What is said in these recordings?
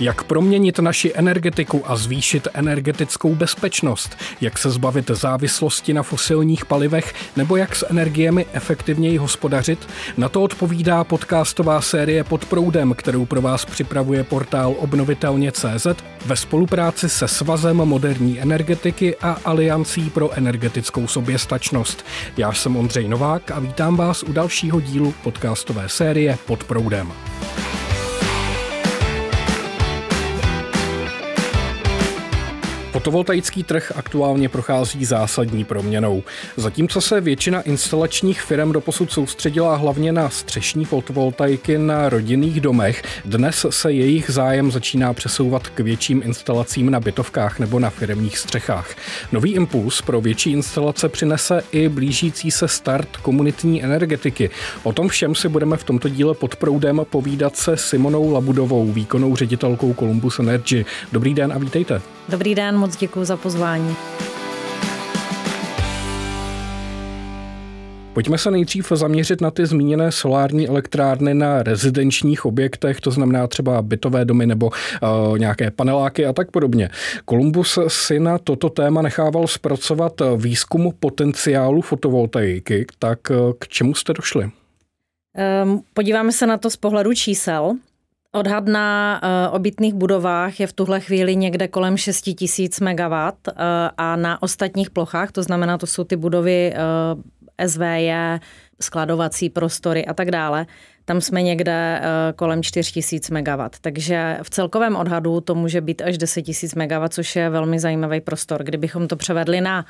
Jak proměnit naši energetiku a zvýšit energetickou bezpečnost? Jak se zbavit závislosti na fosilních palivech? Nebo jak s energiemi efektivněji hospodařit? Na to odpovídá podcastová série Pod proudem, kterou pro vás připravuje portál obnovitelně.cz ve spolupráci se Svazem moderní energetiky a Aliancí pro energetickou soběstačnost. Já jsem Ondřej Novák a vítám vás u dalšího dílu podcastové série Pod proudem. Fotovoltaický trh aktuálně prochází zásadní proměnou. Zatímco se většina instalačních firm doposud soustředila hlavně na střešní fotovoltaiky na rodinných domech, dnes se jejich zájem začíná přesouvat k větším instalacím na bytovkách nebo na firmních střechách. Nový impuls pro větší instalace přinese i blížící se start komunitní energetiky. O tom všem si budeme v tomto díle pod proudem povídat se Simonou Labudovou, výkonnou ředitelkou Columbus Energy. Dobrý den a vítejte. Dobrý den, moc děkuji za pozvání. Pojďme se nejdřív zaměřit na ty zmíněné solární elektrárny na rezidenčních objektech, to znamená třeba bytové domy nebo uh, nějaké paneláky a tak podobně. Kolumbus si na toto téma nechával zpracovat eh, výzkum potenciálu fotovoltaiky, tak eh, k čemu jste došli? Um, podíváme se na to z pohledu čísel. Odhad na eh, obytných budovách je v tuhle chvíli někde kolem 6 tisíc MW eh, a na ostatních plochách, to znamená, to jsou ty budovy eh, SVJ, skladovací prostory a tak dále, tam jsme někde kolem 4 tisíc MW. Takže v celkovém odhadu to může být až 10 tisíc MW, což je velmi zajímavý prostor. Kdybychom to převedli na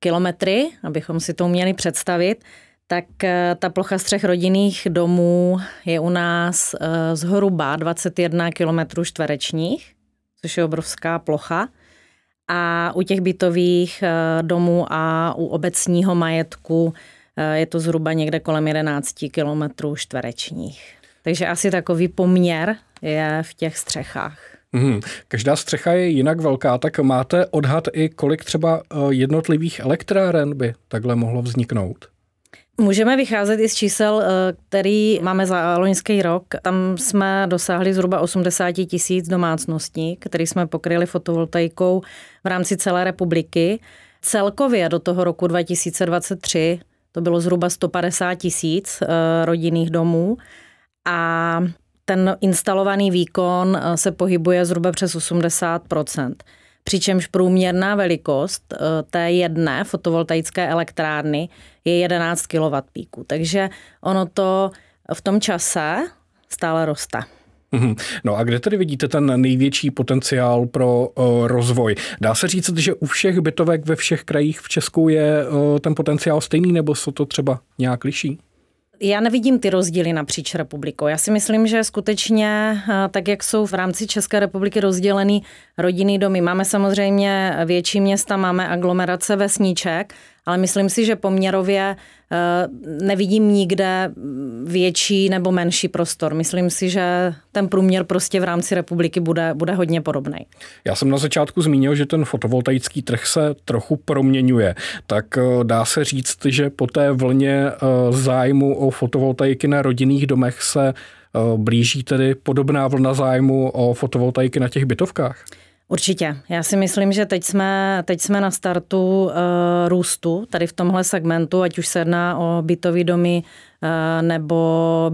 kilometry, abychom si to uměli představit, tak eh, ta plocha střech rodinných domů je u nás eh, zhruba 21 km čtverečních, což je obrovská plocha. A u těch bytových eh, domů a u obecního majetku je to zhruba někde kolem 11 km čtverečních. Takže asi takový poměr je v těch střechách. Hmm. Každá střecha je jinak velká, tak máte odhad i kolik třeba jednotlivých elektráren by takhle mohlo vzniknout? Můžeme vycházet i z čísel, eh, který máme za loňský rok. Tam jsme dosáhli zhruba 80 tisíc domácností, které jsme pokryli fotovoltaikou v rámci celé republiky. Celkově do toho roku 2023 to bylo zhruba 150 tisíc eh, rodinných domů a ten instalovaný výkon eh, se pohybuje zhruba přes 80 přičemž průměrná velikost eh, té jedné fotovoltaické elektrárny je 11 kW. Takže ono to v tom čase stále roste. Mhm. No a kde tedy vidíte ten největší potenciál pro eh, rozvoj? Dá se říct, že u všech bytovek ve všech krajích v Česku je eh, ten potenciál stejný, nebo se to třeba nějak liší? Já nevidím ty rozdíly napříč republikou. Já si myslím, že skutečně, eh, tak jak jsou v rámci České republiky rozdělený rodinný domy, máme samozřejmě větší města, máme aglomerace vesníček, ale myslím si, že poměrově eh, nevidím nikde větší nebo menší prostor. Myslím si, že ten průměr prostě v rámci republiky bude, bude hodně podobný. Já jsem na začátku zmínil, že ten fotovoltaický trh se trochu proměňuje. Tak eh, dá se říct, že po té vlně eh, zájmu o fotovoltaiky na rodinných domech se blíží tedy podobná vlna zájmu o fotovoltaiky na těch bytovkách? Určitě. Já si myslím, že teď jsme, teď jsme na startu uh, růstu tady v tomhle segmentu, ať už se jedná o bytový domy uh, nebo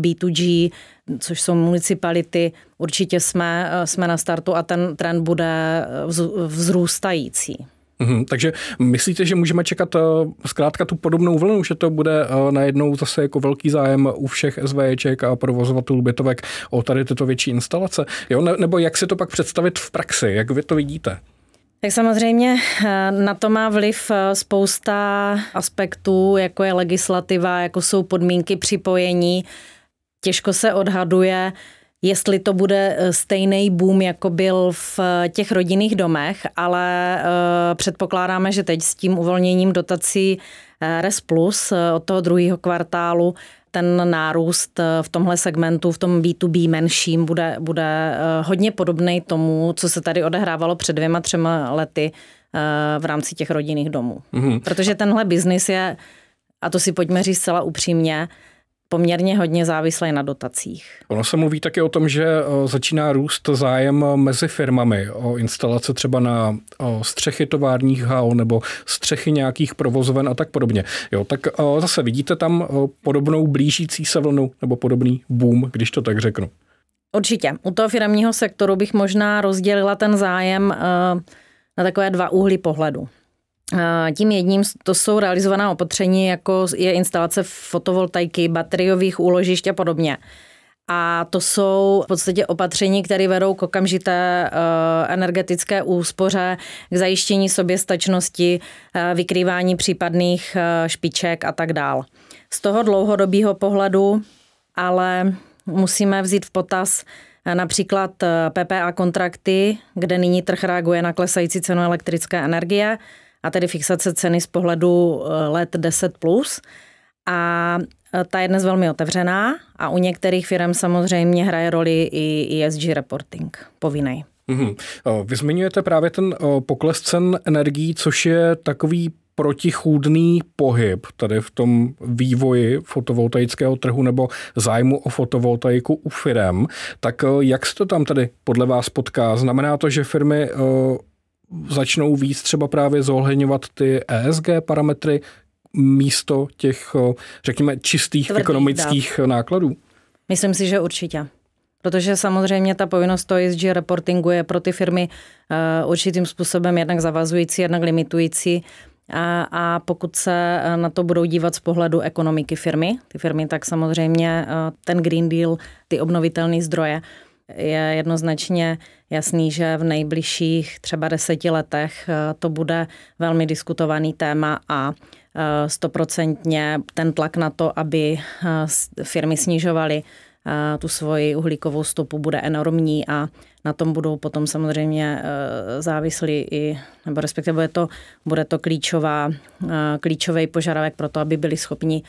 B2G, což jsou municipality. Určitě jsme, uh, jsme na startu a ten trend bude vz, vzrůstající. Mm-hmm. Takže myslíte, že můžeme čekat eh, zkrátka tu podobnou vlnu, že to bude eh, najednou zase jako velký zájem u všech SVJček a provozovatelů bytovek o tady tyto větší instalace? Jo? Ne, nebo jak si to pak představit v praxi? Jak vy to vidíte? Tak samozřejmě eh, na to má vliv spousta aspektů, jako je legislativa, jako jsou podmínky připojení. Těžko se odhaduje, jestli to bude eh, stejný boom, jako byl v eh, těch rodinných domech, ale eh, předpokládáme, že teď s tím uvolněním dotací RES Plus od toho druhého kvartálu ten nárůst v tomhle segmentu, v tom B2B menším, bude, bude hodně podobný tomu, co se tady odehrávalo před dvěma, třema lety v rámci těch rodinných domů. Mm-hmm. Protože tenhle biznis je, a to si pojďme říct zcela upřímně, poměrně hodně závislé na dotacích. Ono se mluví také o tom, že e, začíná růst zájem mezi firmami o instalace třeba na střechy továrních hal nebo střechy nějakých provozoven a tak podobně. Jo, tak e, zase vidíte tam e, podobnou blížící se vlnu nebo podobný boom, když to tak řeknu. Určitě. U toho firmního sektoru bych možná rozdělila ten zájem na takové dva úhly pohledu. Eh, tím jedním to jsou realizovaná opatření, jako je instalace fotovoltaiky, bateriových úložišť a podobně. A to jsou v podstatě opatření, které vedou k okamžité eh, energetické úspoře, k zajištění soběstačnosti, eh, vykrývání případných špiček a tak dál. Z toho dlouhodobého pohledu ale musíme vzít v potaz například PPA kontrakty, kde nyní trh reaguje na klesající cenu elektrické energie – a tedy fixace ceny z pohledu eh, let 10 plus. A eh, ta je dnes velmi otevřená a u některých firm samozřejmě hraje roli i ESG reporting povinný. Mm-hmm. Eh, vy zmiňujete právě ten pokles cen energií, což je takový protichůdný pohyb tady v tom vývoji fotovoltaického trhu nebo zájmu o fotovoltaiku u firm. Tak jak se to tam tady podle vás potká? Znamená to, že firmy začnou víc třeba právě zohledňovat ty ESG parametry místo těch, eh, řekněme, čistých Tvrdý, ekonomických dá. nákladů? Myslím si, že určitě. Protože samozřejmě ta povinnost to ESG reportingu je pro ty firmy eh, určitým způsobem jednak zavazující, jednak limitující. A, a pokud se eh, na to budou dívat z pohledu ekonomiky firmy, ty firmy, tak samozřejmě ten Green Deal, ty obnovitelné zdroje, je jednoznačně jasný, že v nejbližších třeba deseti letech eh, to bude velmi diskutovaný téma a eh, stoprocentně ten tlak na to, aby eh, firmy snižovaly tu svoji uhlíkovou stopu bude enormní a na tom budou potom samozřejmě závislí i, nebo respektive bude to, bude to klíčová, klíčový požadavek pro to, aby byli schopni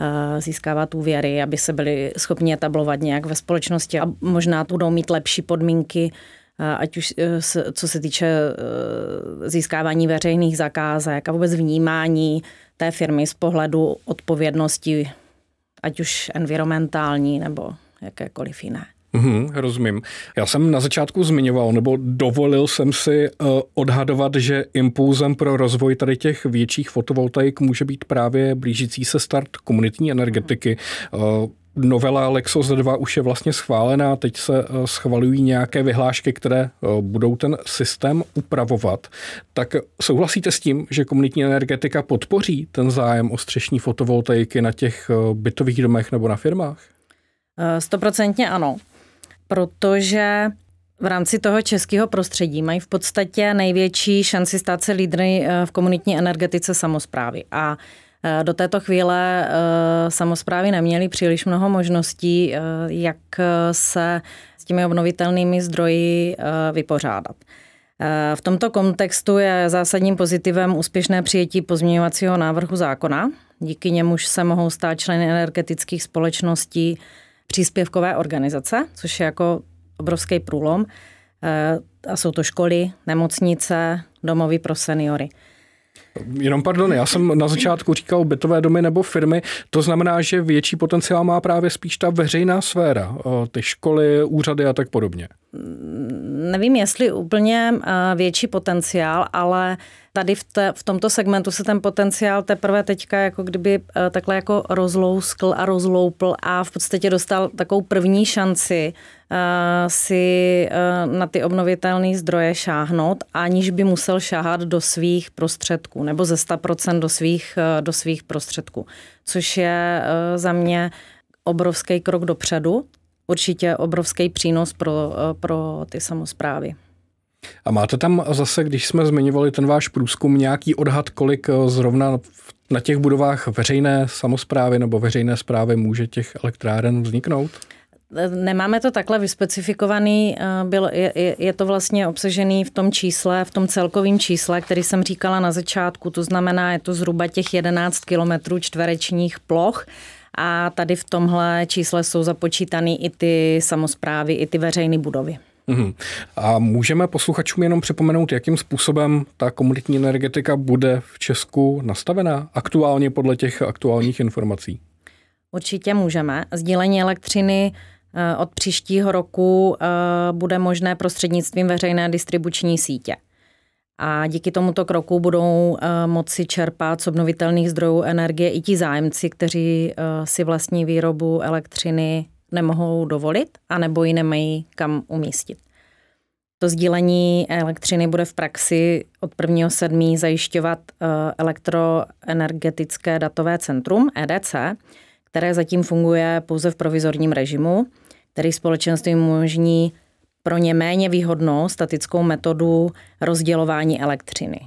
Eh, získává tu věry, aby se byli schopni etablovat nějak ve společnosti a možná tu budou mít lepší podmínky, eh, ať už eh, co se týče získávání veřejných zakázek a vůbec vnímání té firmy z pohledu odpovědnosti, ať už environmentální nebo jakékoliv jiné. Mm, rozumím. Já jsem na začátku zmiňoval, nebo dovolil jsem si uh, odhadovat, že impulzem pro rozvoj tady těch větších fotovoltaik může být právě blížící se start komunitní energetiky. Uh, novela z 2 už je vlastně schválená, teď se eh, schvalují nějaké vyhlášky, které budou ten systém upravovat. Tak souhlasíte s tím, že komunitní energetika podpoří ten zájem o střešní fotovoltaiky na těch bytových domech nebo na firmách? Stoprocentně ano protože v rámci toho českého prostředí mají v podstatě největší šanci stát se lídry eh, v komunitní energetice samozprávy. A eh, do této chvíle eh, samozprávy neměly příliš mnoho možností, jak se s těmi obnovitelnými zdroji vypořádat. V tomto kontextu je zásadním pozitivem úspěšné přijetí pozměňovacího návrhu zákona, díky němuž se mohou stát členy energetických společností příspěvkové organizace, což je jako obrovský průlom. Eh, a jsou to školy, nemocnice, domovy pro seniory. Jenom pardon, já jsem na začátku říkal bytové domy nebo firmy, to znamená, že větší potenciál má právě spíš ta veřejná sféra, eh, ty školy, úřady a tak podobně. Nevím, jestli úplně eh, větší potenciál, ale tady v, te, v tomto segmentu se ten potenciál teprve teďka jako kdyby eh, takhle jako rozlouskl a rozloupl a v podstatě dostal takovou první šanci eh, si eh, na ty obnovitelné zdroje šáhnout, aniž by musel šáhat do svých prostředků nebo ze 100% do svých, do svých prostředků, což je za mě obrovský krok dopředu, určitě obrovský přínos pro, pro ty samozprávy. A máte tam zase, když jsme zmiňovali ten váš průzkum, nějaký odhad, kolik eh, zrovna na těch budovách veřejné samozprávy nebo veřejné zprávy může těch elektráren vzniknout? Nemáme to takhle vyspecifikovaný, eh, bylo, je, je to vlastně obsažený v tom čísle, v tom celkovém čísle, který jsem říkala na začátku, to znamená, je to zhruba těch 11 kilometrů čtverečních ploch, a tady v tomhle čísle jsou započítány i ty samozprávy, i ty veřejné budovy. Mm-hmm. A můžeme posluchačům jenom připomenout, jakým způsobem ta komunitní energetika bude v Česku nastavená aktuálně podle těch aktuálních informací? Určitě můžeme. Sdílení elektřiny eh, od příštího roku eh, bude možné prostřednictvím veřejné distribuční sítě. A díky tomuto kroku budou eh, moci čerpat z obnovitelných zdrojů energie i ti zájemci, kteří si vlastní výrobu elektřiny nemohou dovolit, anebo ji nemají kam umístit. To sdílení elektřiny bude v praxi od 1.7. zajišťovat eh, elektroenergetické datové centrum EDC, které zatím funguje pouze v provizorním režimu, který společenství umožní pro ně méně výhodnou statickou metodu rozdělování elektřiny.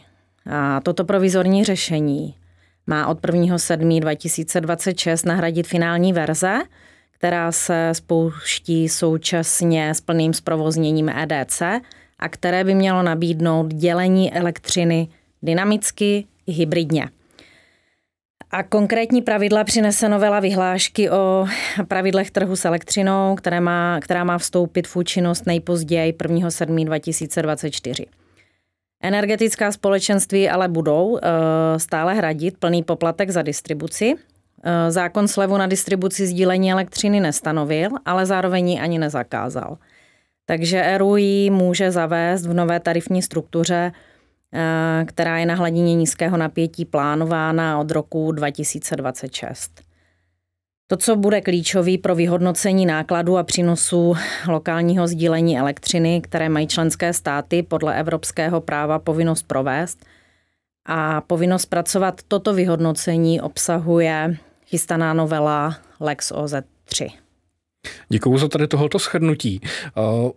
A toto provizorní řešení má od 1.7.2026 nahradit finální verze, která se spouští současně s plným zprovozněním EDC a které by mělo nabídnout dělení elektřiny dynamicky i hybridně. A konkrétní pravidla přinese novela vyhlášky o pravidlech trhu s elektřinou, které má, která má vstoupit v účinnost nejpozději 1. 7. 2024. Energetická společenství ale budou e, stále hradit plný poplatek za distribuci Eh, zákon slevu na distribuci sdílení elektřiny nestanovil, ale zároveň ji ani nezakázal. Takže ERU ji může zavést v nové tarifní struktuře, eh, která je na hladině nízkého napětí plánována od roku 2026. To, co bude klíčový pro vyhodnocení nákladů a přínosů lokálního sdílení elektřiny, které mají členské státy podle evropského práva povinnost provést, a povinnost pracovat toto vyhodnocení obsahuje chystaná novela Lex OZ3. Děkuji za tady tohoto shrnutí. Eh,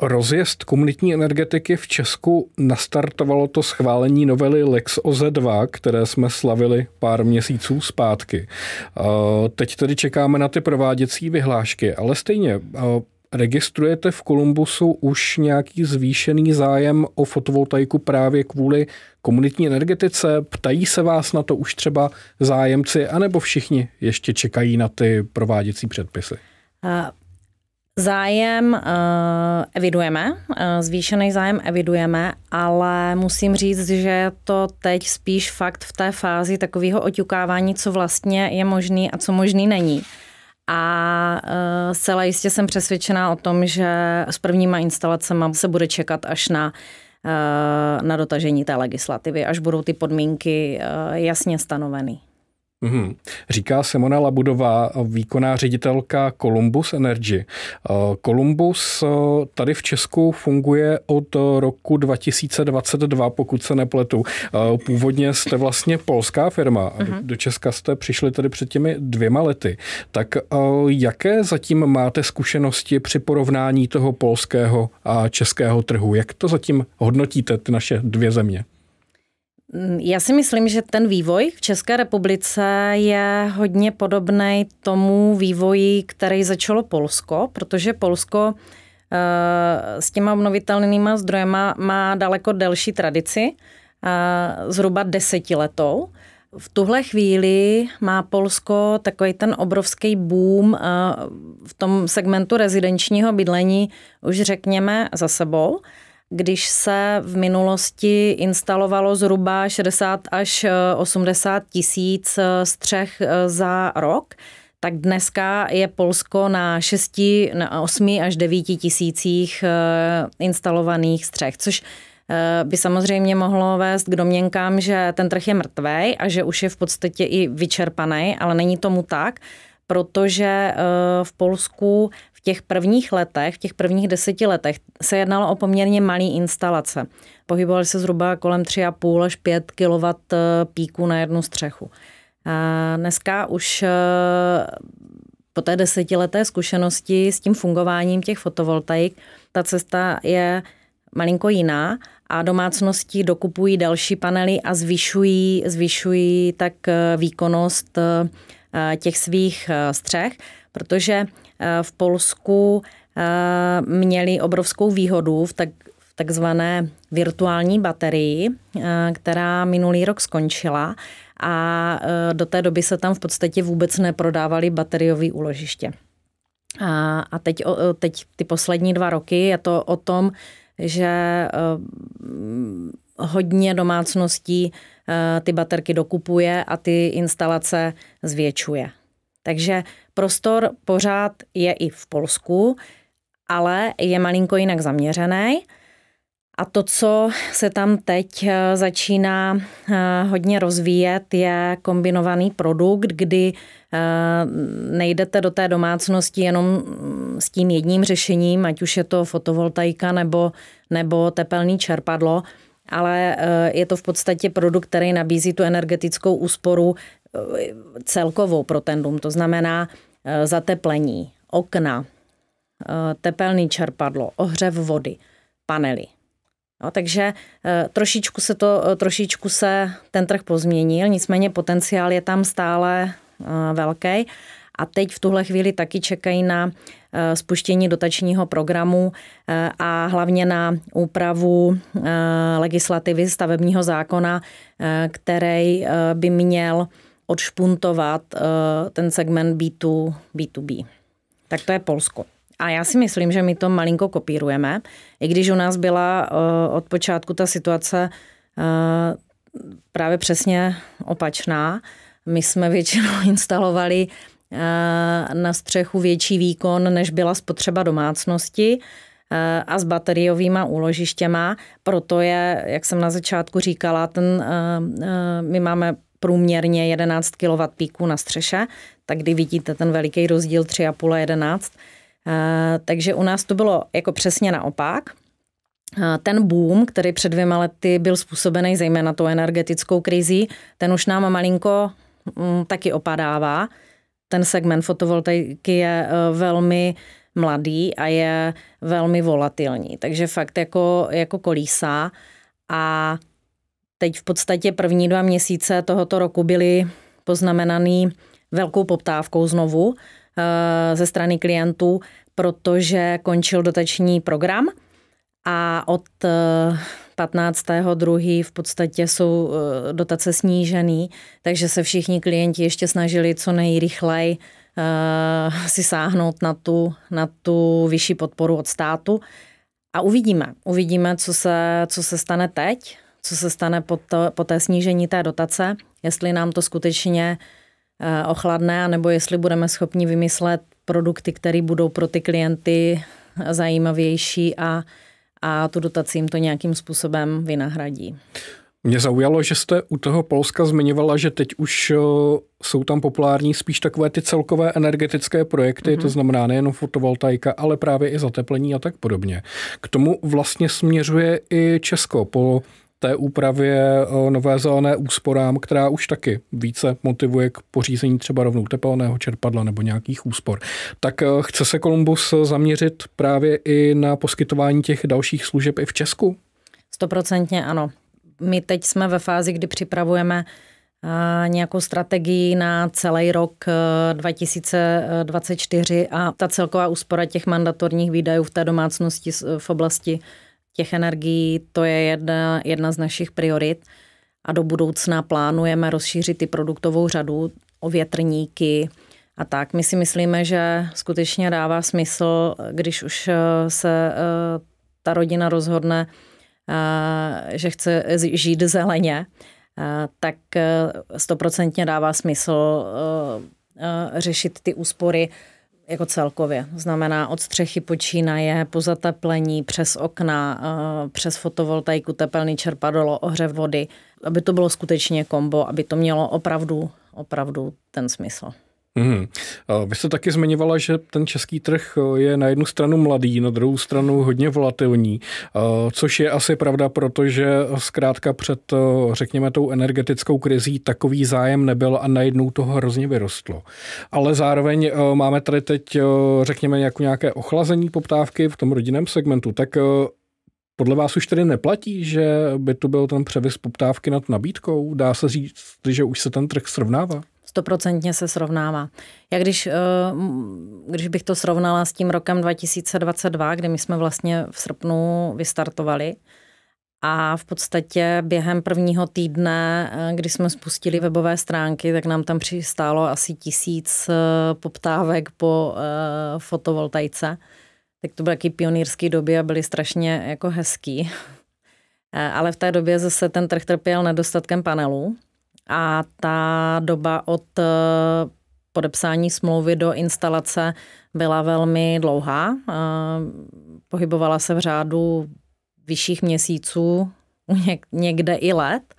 rozjezd komunitní energetiky v Česku nastartovalo to schválení novely Lex OZ2, které jsme slavili pár měsíců zpátky. Eh, teď tedy čekáme na ty prováděcí vyhlášky, ale stejně eh, Registrujete v Kolumbusu už nějaký zvýšený zájem o fotovoltaiku právě kvůli komunitní energetice? Ptají se vás na to už třeba zájemci, anebo všichni ještě čekají na ty prováděcí předpisy? Eh, zájem eh, evidujeme, eh, zvýšený zájem evidujeme, ale musím říct, že je to teď spíš fakt v té fázi takového oťukávání, co vlastně je možný a co možný není a eh, celá jistě jsem přesvědčená o tom, že s prvníma instalacemi se bude čekat až na eh, na dotažení té legislativy, až budou ty podmínky eh, jasně stanoveny. Mm-hmm. Říká Simona Labudová, výkonná ředitelka Columbus Energy. Eh, Columbus eh, tady v Česku funguje od roku 2022, pokud se nepletu. Eh, původně jste vlastně polská firma, mm-hmm. do Česka jste přišli tady před těmi dvěma lety. Tak jaké zatím máte zkušenosti při porovnání toho polského a českého trhu? Jak to zatím hodnotíte, ty naše dvě země? Mm, já si myslím, že ten vývoj v České republice je hodně podobný tomu vývoji, který začalo Polsko, protože Polsko eh, s těma obnovitelnýma zdrojema má daleko delší tradici, eh, zhruba desetiletou. V tuhle chvíli má Polsko takový ten obrovský boom eh, v tom segmentu rezidenčního bydlení, už řekněme, za sebou když se v minulosti instalovalo zhruba 60 až 80 eh, tisíc eh, střech eh, za rok, tak dneska je Polsko na 6, na 8 až 9 tisících instalovaných střech, což by samozřejmě mohlo vést k domněnkám, že ten trh je mrtvý a že už je v podstatě i vyčerpaný, ale není tomu tak, protože v Polsku v těch prvních letech, v těch prvních deseti letech, se jednalo o poměrně malý instalace. Pohybovaly se zhruba kolem 3,5 až 5 kW eh, píku na jednu střechu. A dneska už eh, po té desetileté zkušenosti s tím fungováním těch fotovoltaik, ta cesta je malinko jiná a domácnosti dokupují další panely a zvyšují, zvyšují tak eh, výkonnost těch svých střech, protože Eh, v Polsku eh, měli obrovskou výhodu v tak takzvané virtuální baterii, eh, která minulý rok skončila a do té doby se tam v podstatě vůbec neprodávaly bateriové úložiště. A, teď, teď ty poslední dva roky je to o tom, že hodně domácností ty baterky dokupuje a ty instalace zvětšuje. Takže prostor pořád je i v Polsku, ale je malinko jinak zaměřený. A to, co se tam teď eh, začíná eh, hodně rozvíjet, je kombinovaný produkt, kdy eh, nejdete do té domácnosti jenom mm, s tím jedním řešením, ať už je to fotovoltaika nebo, nebo tepelný čerpadlo, ale je to v podstatě produkt, který nabízí tu energetickou úsporu celkovou pro ten dům, to znamená eh, zateplení, okna, eh, tepelný čerpadlo, ohřev vody, panely. No, takže eh, trošičku se, to, trošičku se ten trh pozměnil, nicméně potenciál je tam stále velký. A teď v tuhle chvíli taky čekají na spuštění dotačního programu a hlavně na úpravu legislativy stavebního zákona, který by měl odšpuntovat eh, ten segment B2, B2B. Tak to je Polsko. A já si myslím, že my to malinko kopírujeme, i když u nás byla eh, od počátku ta situace eh, právě přesně opačná. My jsme většinou instalovali na střechu větší výkon, než byla spotřeba domácnosti a s bateriovýma úložištěma. Proto je, jak jsem na začátku říkala, ten, my máme průměrně 11 kW píku na střeše, tak kdy vidíte ten veliký rozdíl 3,5 a 11. Eh, takže u nás to bylo jako přesně naopak. Eh, ten boom, který před dvěma lety byl způsobený zejména tou energetickou krizí, ten už nám malinko mm, taky opadává. Ten segment fotovoltaiky je eh, velmi mladý a je velmi volatilní, takže fakt jako, jako kolísá. A Teď v podstatě první dva měsíce tohoto roku byly poznamenaný velkou poptávkou znovu eh, ze strany klientů, protože končil dotační program a od 15.2. Eh, v podstatě jsou eh, dotace snížený, takže se všichni klienti ještě snažili co nejrychleji si sáhnout na tu, na tu vyšší podporu od státu. A uvidíme, uvidíme, co se, co se stane teď co se stane po, to, po té snížení té dotace, jestli nám to skutečně eh, ochladne, nebo jestli budeme schopni vymyslet produkty, které budou pro ty klienty eh, zajímavější a, a tu dotaci jim to nějakým způsobem vynahradí. Mě zaujalo, že jste u toho Polska zmiňovala, že teď už eh, jsou tam populární spíš takové ty celkové energetické projekty, mm-hmm. to znamená nejenom fotovoltaika, ale právě i zateplení a tak podobně. K tomu vlastně směřuje i Česko po té úpravě eh, nové zelené úsporám, která už taky více motivuje k pořízení třeba rovnou tepelného čerpadla nebo nějakých úspor. Tak eh, chce se Kolumbus zaměřit právě i na poskytování těch dalších služeb i v Česku? Stoprocentně ano. My teď jsme ve fázi, kdy připravujeme eh, nějakou strategii na celý rok 2024 a ta celková úspora těch mandatorních výdajů v té domácnosti v oblasti těch energií, to je jedna, jedna z našich priorit a do budoucna plánujeme rozšířit i produktovou řadu o větrníky a tak. My si myslíme, že skutečně dává smysl, když už eh, se eh, ta rodina rozhodne, eh, že chce žít zeleně, tak stoprocentně dává smysl řešit ty úspory jako celkově. Znamená od střechy počínaje, po zateplení, přes okna, eh, přes fotovoltaiku, tepelný čerpadlo, ohřev vody, aby to bylo skutečně kombo, aby to mělo opravdu, opravdu ten smysl. Mm-hmm. Vy jste taky zmiňovala, že ten český trh e, je na jednu stranu mladý, na druhou stranu hodně volatilní, e, což je asi pravda, protože zkrátka před, e, řekněme, tou energetickou krizí takový zájem nebyl a najednou toho hrozně vyrostlo. Ale zároveň máme tady teď, řekněme, jako nějaké ochlazení poptávky v tom rodinném segmentu. Tak podle vás už tedy neplatí, že by to byl ten převis poptávky nad nabídkou? Dá se říct, že už se ten trh srovnává? stoprocentně se srovnává. Já když, eh, když bych to srovnala s tím rokem 2022, kdy my jsme vlastně v srpnu vystartovali a v podstatě během prvního týdne, eh, kdy jsme spustili webové stránky, tak nám tam přistálo asi tisíc eh, poptávek po fotovoltajce. Tak to byl taky pionýrský doby a byly strašně jako hezký. Ale v té době zase ten trh trpěl nedostatkem panelů, a ta doba od eh, podepsání smlouvy do instalace byla velmi dlouhá. Eh, pohybovala se v řádu vyšších měsíců, někde i let.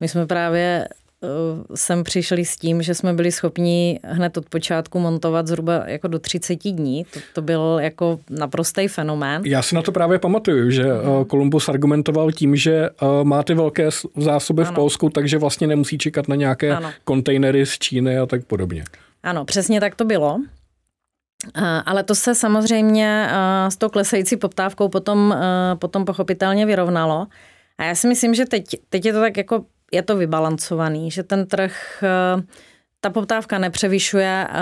My jsme právě Eh, sem přišli s tím, že jsme byli schopni hned od počátku montovat zhruba jako do 30 dní. To, to byl jako naprostý fenomén. Já si na to právě pamatuju, že eh, mhm. Kolumbus argumentoval tím, že eh, má ty velké zásoby ano. v Polsku, takže vlastně nemusí čekat na nějaké ano. kontejnery z Číny a tak podobně. Ano, přesně tak to bylo. Ale to se samozřejmě s tou klesající poptávkou potom, potom pochopitelně vyrovnalo. A já si myslím, že teď, teď je to tak jako je to vybalancovaný, že ten trh eh, ta poptávka nepřevyšuje eh,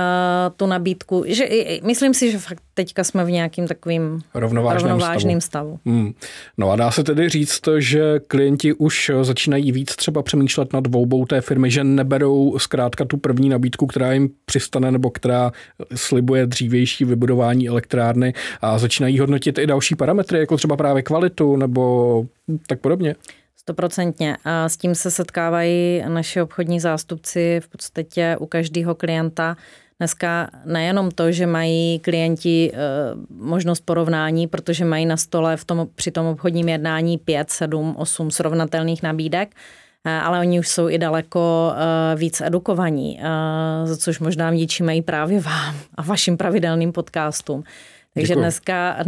tu nabídku. Že, myslím si, že fakt teďka jsme v nějakým takovým rovnovážném, rovnovážném stavu. stavu. Hmm. No a dá se tedy říct, že klienti už eh, začínají víc třeba přemýšlet nad dvoubou té firmy, že neberou zkrátka tu první nabídku, která jim přistane nebo která slibuje dřívější vybudování elektrárny a začínají hodnotit i další parametry, jako třeba právě kvalitu nebo tak podobně. Stoprocentně. A s tím se setkávají naše obchodní zástupci v podstatě u každého klienta. Dneska nejenom to, že mají klienti eh, možnost porovnání, protože mají na stole v tom, při tom obchodním jednání 5, 7, 8 srovnatelných nabídek, eh, ale oni už jsou i daleko eh, víc edukovaní, za což možná vděčíme i právě vám a vašim pravidelným podcastům. Takže Děkuju. dneska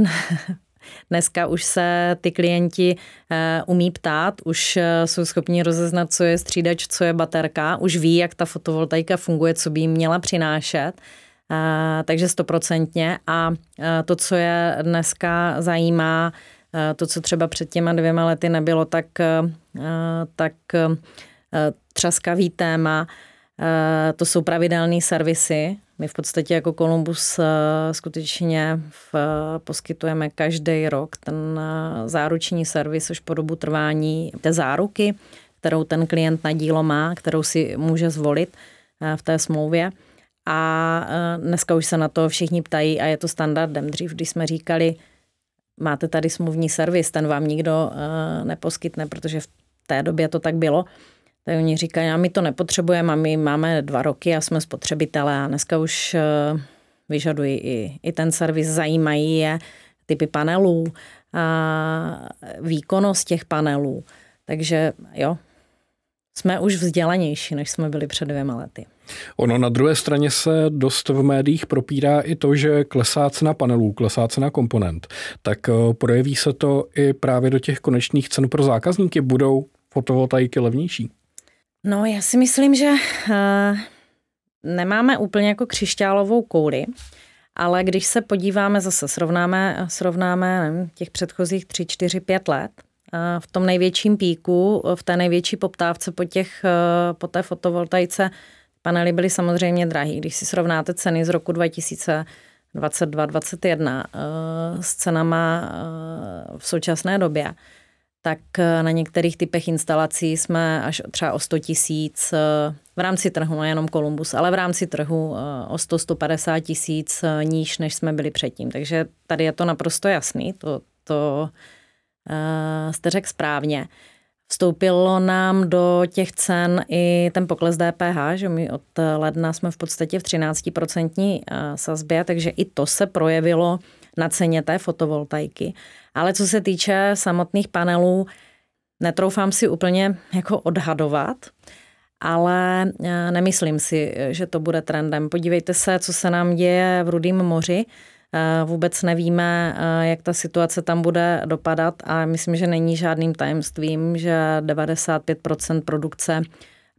Dneska už se ty klienti eh, umí ptát, už eh, jsou schopni rozeznat, co je střídač, co je baterka, už ví, jak ta fotovoltaika funguje, co by jim měla přinášet. Eh, takže stoprocentně. A to, co je dneska zajímá, to, co třeba před těma dvěma lety nebylo tak, tak třaskavý téma, Eh, to jsou pravidelné servisy. My v podstatě jako Kolumbus eh, skutečně v, eh, poskytujeme každý rok ten záruční servis už po dobu trvání té záruky, kterou ten klient na dílo má, kterou si může zvolit v té smlouvě. A dneska už se na to všichni ptají a je to standardem. Dřív, když jsme říkali, máte tady smluvní servis, ten vám nikdo neposkytne, protože v té době to tak bylo, tak oni říkají, a my to nepotřebujeme, a my máme dva roky a jsme spotřebitelé a dneska už eh, vyžadují i, i ten servis, zajímají je typy panelů, a výkonnost těch panelů. Takže jo, jsme už vzdělanější, než jsme byli před dvěma lety. Ono na druhé straně se dost v médiích propírá i to, že klesá cena panelů, klesá cena komponent. Tak eh, projeví se to i právě do těch konečných cen pro zákazníky. Budou fotovoltaiky levnější? No, já si myslím, že uh, nemáme úplně jako křišťálovou kouli, ale když se podíváme, zase srovnáme, srovnáme nevím, těch předchozích 3, 4, 5 let, eh, v tom největším píku, eh, v té největší poptávce po, těch, po té fotovoltaice, panely byly samozřejmě drahé. Když si srovnáte ceny z roku 2022-2021 s cenama v současné době, tak eh, na některých typech instalací jsme až třeba o 100 tisíc eh, v rámci trhu, nejenom Kolumbus, ale v rámci trhu eh, o 100-150 tisíc níž, než jsme byli předtím. Takže tady je to naprosto jasný, to, to jste řekl správně. Vstoupilo nám do těch cen i ten pokles DPH, že my od ledna jsme v podstatě v 13% sazbě, takže i to se projevilo na ceně té fotovoltaiky. Ale co se týče samotných panelů, netroufám si úplně jako odhadovat, ale e, nemyslím si, že to bude trendem. Podívejte se, co se nám děje v Rudém moři. E, vůbec nevíme, e, jak ta situace tam bude dopadat a myslím, že není žádným tajemstvím, že 95% produkce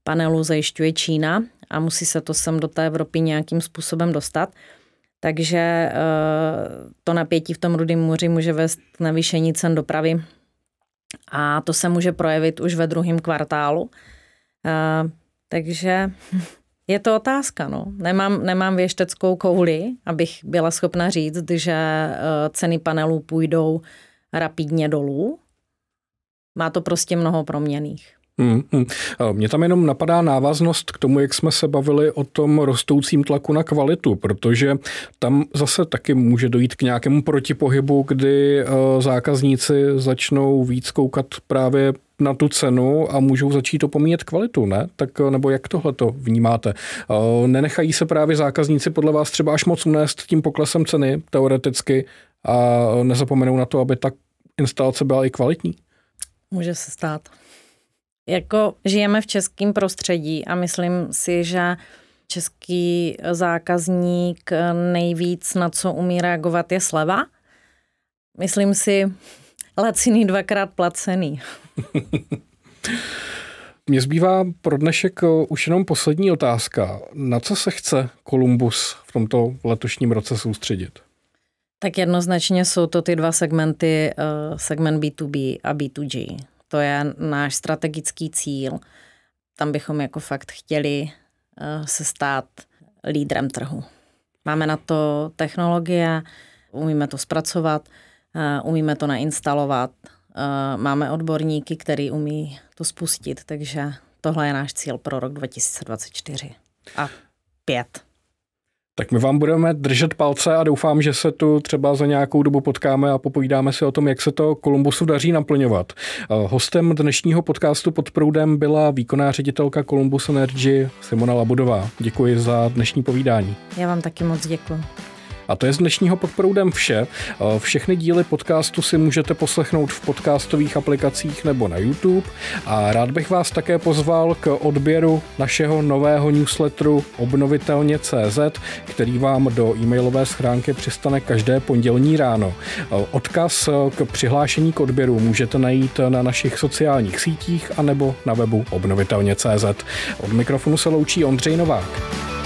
panelů zajišťuje Čína a musí se to sem do té Evropy nějakým způsobem dostat. Takže eh, to napětí v tom Rudém moři může vést k navýšení cen dopravy a to se může projevit už ve druhém kvartálu. Eh, takže je to otázka. No. Nemám, nemám věšteckou kouli, abych byla schopna říct, že eh, ceny panelů půjdou rapidně dolů. Má to prostě mnoho proměných. Mm, mm. Mě tam jenom napadá návaznost k tomu, jak jsme se bavili o tom rostoucím tlaku na kvalitu, protože tam zase taky může dojít k nějakému protipohybu, kdy eh, zákazníci začnou víc koukat právě na tu cenu a můžou začít opomíjet kvalitu, ne? Tak eh, nebo jak tohle to vnímáte? Eh, nenechají se právě zákazníci podle vás třeba až moc unést tím poklesem ceny teoreticky a nezapomenou na to, aby ta instalace byla i kvalitní? Může se stát. Jako žijeme v českém prostředí a myslím si, že český zákazník nejvíc na co umí reagovat je sleva. Myslím si, laciný dvakrát placený. Mně zbývá pro dnešek eh, už jenom poslední otázka. Na co se chce Kolumbus v tomto letošním roce soustředit? Tak jednoznačně jsou to ty dva segmenty, eh, segment B2B a B2G. To je náš strategický cíl. Tam bychom jako fakt chtěli eh, se stát lídrem trhu. Máme na to technologie, umíme to zpracovat, eh, umíme to nainstalovat, eh, máme odborníky, který umí to spustit, takže tohle je náš cíl pro rok 2024 a 5. Tak my vám budeme držet palce a doufám, že se tu třeba za nějakou dobu potkáme a popovídáme si o tom, jak se to Kolumbusu daří naplňovat. Hostem dnešního podcastu pod proudem byla výkonná ředitelka Columbus Energy Simona Labudová. Děkuji za dnešní povídání. Já vám taky moc děkuji. A to je z dnešního podproudem vše. Eh, všechny díly podcastu si můžete poslechnout v podcastových aplikacích nebo na YouTube a rád bych vás také pozval k odběru našeho nového newsletteru obnovitelně.cz, který vám do e-mailové schránky přistane každé pondělní ráno. Eh, odkaz k přihlášení k odběru můžete najít na našich sociálních sítích anebo na webu obnovitelně.cz. Od mikrofonu se loučí Ondřej Novák.